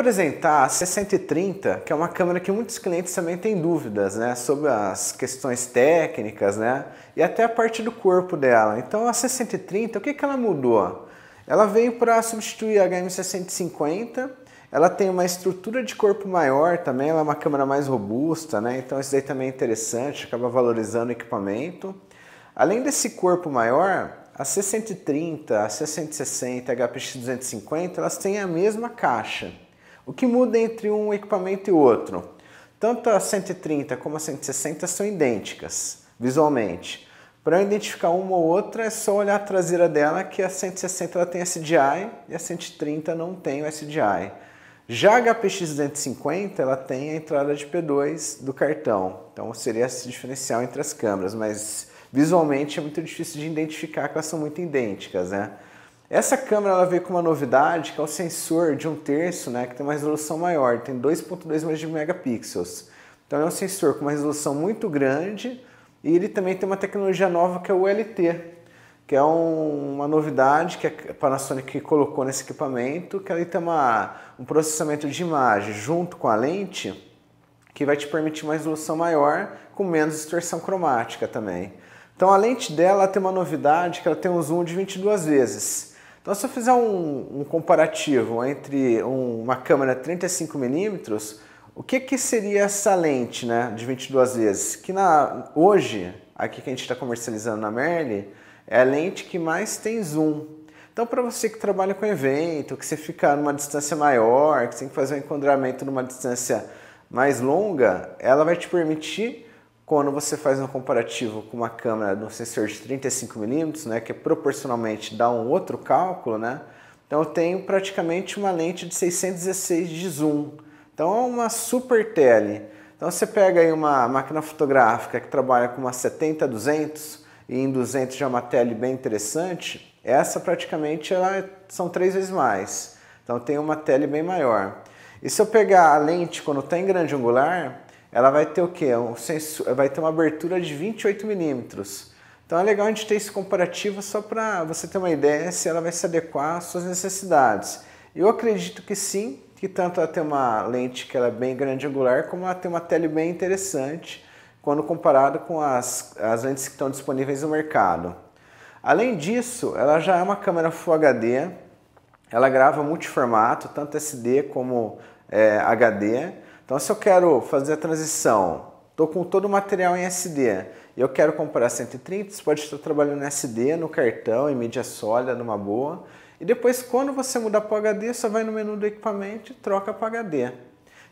apresentar a 630, que é uma câmera que muitos clientes também têm dúvidas, né, sobre as questões técnicas, né, e até a parte do corpo dela. Então a 630, o que que ela mudou? Ela veio para substituir a HM650. Ela tem uma estrutura de corpo maior também, ela é uma câmera mais robusta, né? Então isso daí também é interessante, acaba valorizando o equipamento. Além desse corpo maior, a 630, a 660, a HPX 250, elas têm a mesma caixa. O que muda entre um equipamento e outro? Tanto a 130 como a 160 são idênticas visualmente. Para identificar uma ou outra é só olhar a traseira dela que a 160 ela tem SDI e a 130 não tem o SDI. Já a HPX 250 ela tem a entrada de P2 do cartão, então seria esse diferencial entre as câmeras, mas visualmente é muito difícil de identificar porque elas são muito idênticas, né? Essa câmera ela veio com uma novidade que é o sensor de um terço, né, que tem uma resolução maior, tem 2.2 milhões de megapixels. Então é um sensor com uma resolução muito grande e ele também tem uma tecnologia nova que é o LT, que é um, uma novidade que a Panasonic colocou nesse equipamento, que ele tem uma, um processamento de imagem junto com a lente que vai te permitir uma resolução maior com menos distorção cromática também. Então a lente dela tem uma novidade que ela tem um zoom de 22 vezes. Então, se eu fizer um, um comparativo entre um, uma câmera 35mm, o que, que seria essa lente né, de 22 vezes? Que na, hoje, aqui que a gente está comercializando na Merle, é a lente que mais tem zoom. Então, para você que trabalha com evento, que você fica numa distância maior, que você tem que fazer um enquadramento numa distância mais longa, ela vai te permitir quando você faz um comparativo com uma câmera de um sensor de 35mm, né, que proporcionalmente dá um outro cálculo, né, então eu tenho praticamente uma lente de 616 de zoom. Então é uma super tele. Então você pega aí uma máquina fotográfica que trabalha com uma 70-200 e em 200 já é uma tele bem interessante, essa praticamente ela é, são três vezes mais. Então tem uma tele bem maior. E se eu pegar a lente quando está em grande angular, ela vai ter o quê? Um sensor, vai ter uma abertura de 28 milímetros. Então é legal a gente ter esse comparativo só para você ter uma ideia se ela vai se adequar às suas necessidades. Eu acredito que sim, que tanto ela tem uma lente que ela é bem grande angular, como ela tem uma tele bem interessante quando comparado com as, as lentes que estão disponíveis no mercado. Além disso, ela já é uma câmera Full HD, ela grava multiformato, tanto SD como é, HD. Então, se eu quero fazer a transição, estou com todo o material em SD e eu quero comprar 130, você pode estar trabalhando em SD, no cartão, em mídia sólida, numa boa. E depois, quando você mudar para o HD, só vai no menu do equipamento e troca para HD.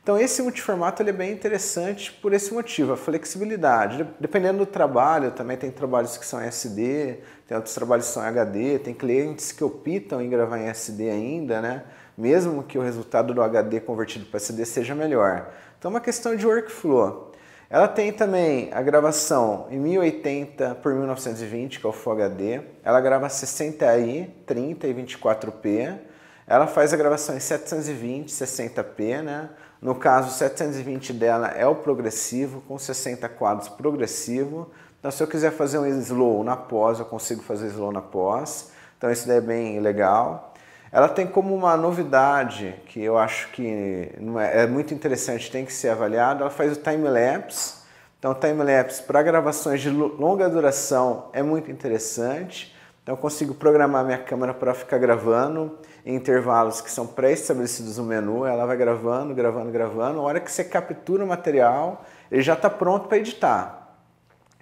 Então esse multiformato ele é bem interessante por esse motivo, a flexibilidade. Dependendo do trabalho, também tem trabalhos que são SD, tem outros trabalhos que são HD, tem clientes que optam em gravar em SD ainda, né? mesmo que o resultado do HD convertido para CD seja melhor. Então é uma questão de workflow. Ela tem também a gravação em 1080 por 1920, que é o Full HD. Ela grava 60i, 30 e 24p. Ela faz a gravação em 720, 60p, né? No caso, 720 dela é o progressivo, com 60 quadros progressivo. Então, se eu quiser fazer um slow na pós, eu consigo fazer slow na pós. Então, isso daí é bem legal. Ela tem como uma novidade que eu acho que é, é muito interessante, tem que ser avaliado, ela faz o time-lapse. Então, time-lapse para gravações de longa duração é muito interessante. Então, eu consigo programar minha câmera para ficar gravando em intervalos que são pré-estabelecidos no menu. Ela vai gravando, gravando, gravando. A hora que você captura o material, ele já está pronto para editar.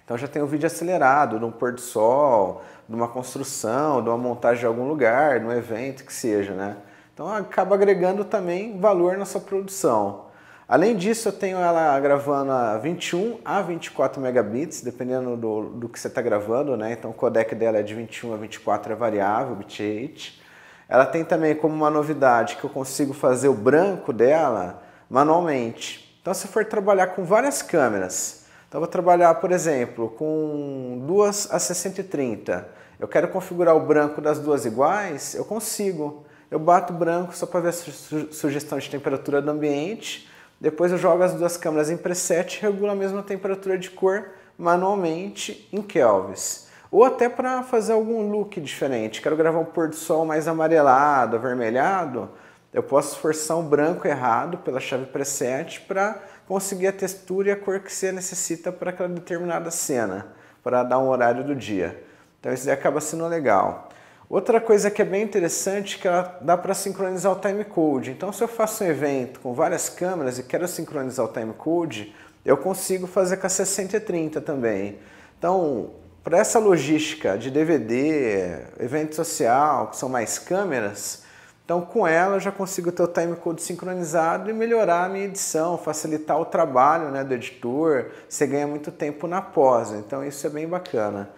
Então já tem um vídeo acelerado de um pôr do sol, de uma construção, de uma montagem de algum lugar, de um evento que seja, né? Então acaba agregando também valor na sua produção. Além disso, eu tenho ela gravando a 21 a 24 megabits, dependendo do, do que você está gravando, né? Então o codec dela é de 21 a 24, é variável, bitrate. Ela tem também como uma novidade que eu consigo fazer o branco dela manualmente. Então se for trabalhar com várias câmeras, então, vou trabalhar, por exemplo, com duas a 630. Eu quero configurar o branco das duas iguais? Eu consigo. Eu bato branco só para ver a su sugestão de temperatura do ambiente. Depois eu jogo as duas câmeras em preset e regulo a mesma temperatura de cor manualmente em kelvins. Ou até para fazer algum look diferente. Quero gravar um pôr do sol mais amarelado, avermelhado. Eu posso forçar um branco errado pela chave preset para conseguir a textura e a cor que você necessita para aquela determinada cena, para dar um horário do dia. Então isso acaba sendo legal. Outra coisa que é bem interessante é que ela dá para sincronizar o timecode. Então se eu faço um evento com várias câmeras e quero sincronizar o timecode, eu consigo fazer com a 6030 também. Então, para essa logística de DVD, evento social, que são mais câmeras, então, com ela, eu já consigo ter o code sincronizado e melhorar a minha edição, facilitar o trabalho né, do editor. Você ganha muito tempo na pós, então isso é bem bacana.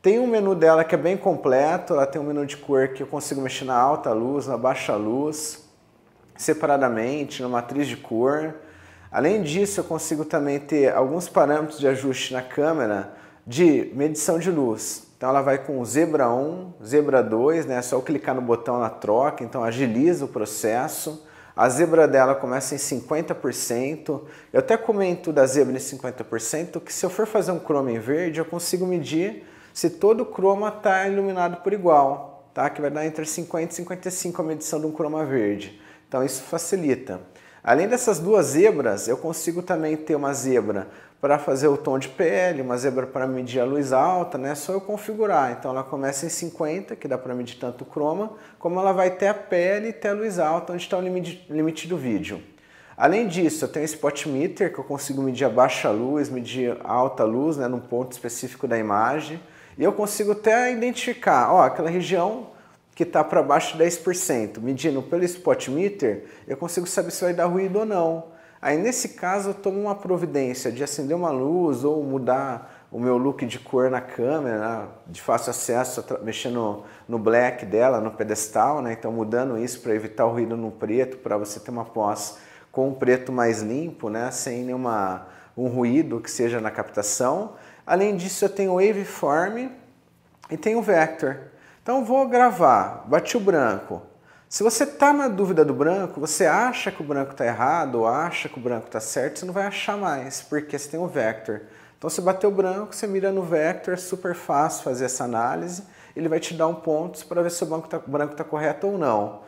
Tem um menu dela que é bem completo, ela tem um menu de cor que eu consigo mexer na alta luz, na baixa luz, separadamente, na matriz de cor. Além disso, eu consigo também ter alguns parâmetros de ajuste na câmera de medição de luz. Então ela vai com Zebra 1, Zebra 2, né? É só eu clicar no botão na troca, então agiliza o processo. A zebra dela começa em 50%. Eu até comento da zebra em 50% que se eu for fazer um croma em verde, eu consigo medir se todo o croma está iluminado por igual, tá? Que vai dar entre 50 e 55 a medição de um croma verde. Então isso facilita. Além dessas duas zebras, eu consigo também ter uma zebra para fazer o tom de pele, uma zebra para medir a luz alta, né? Só eu configurar. Então ela começa em 50, que dá para medir tanto o croma, como ela vai até a pele e até a luz alta, onde está o limite do vídeo. Além disso, eu tenho esse spot meter que eu consigo medir a baixa luz, medir a alta luz, né, num ponto específico da imagem, e eu consigo até identificar, ó, aquela região que está para baixo de 10%. Medindo pelo spot meter, eu consigo saber se vai dar ruído ou não. Aí nesse caso eu tomo uma providência de acender uma luz ou mudar o meu look de cor na câmera, de fácil acesso, mexendo no black dela, no pedestal, né? Então mudando isso para evitar o ruído no preto, para você ter uma pós com o preto mais limpo, né? Sem nenhuma um ruído que seja na captação. Além disso, eu tenho waveform e tenho vector. Então vou gravar, bati o branco. Se você está na dúvida do branco, você acha que o branco está errado ou acha que o branco está certo, você não vai achar mais, porque você tem o um vector. Então você bateu o branco, você mira no vector, é super fácil fazer essa análise, ele vai te dar um ponto para ver se o tá, branco está tá correto ou não.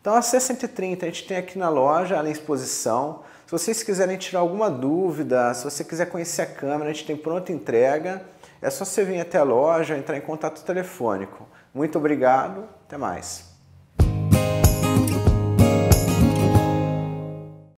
Então a C130 a gente tem aqui na loja, na é em exposição. Se vocês quiserem tirar alguma dúvida, se você quiser conhecer a câmera, a gente tem pronta entrega. É só você vir até a loja, entrar em contato telefônico. Muito obrigado, até mais.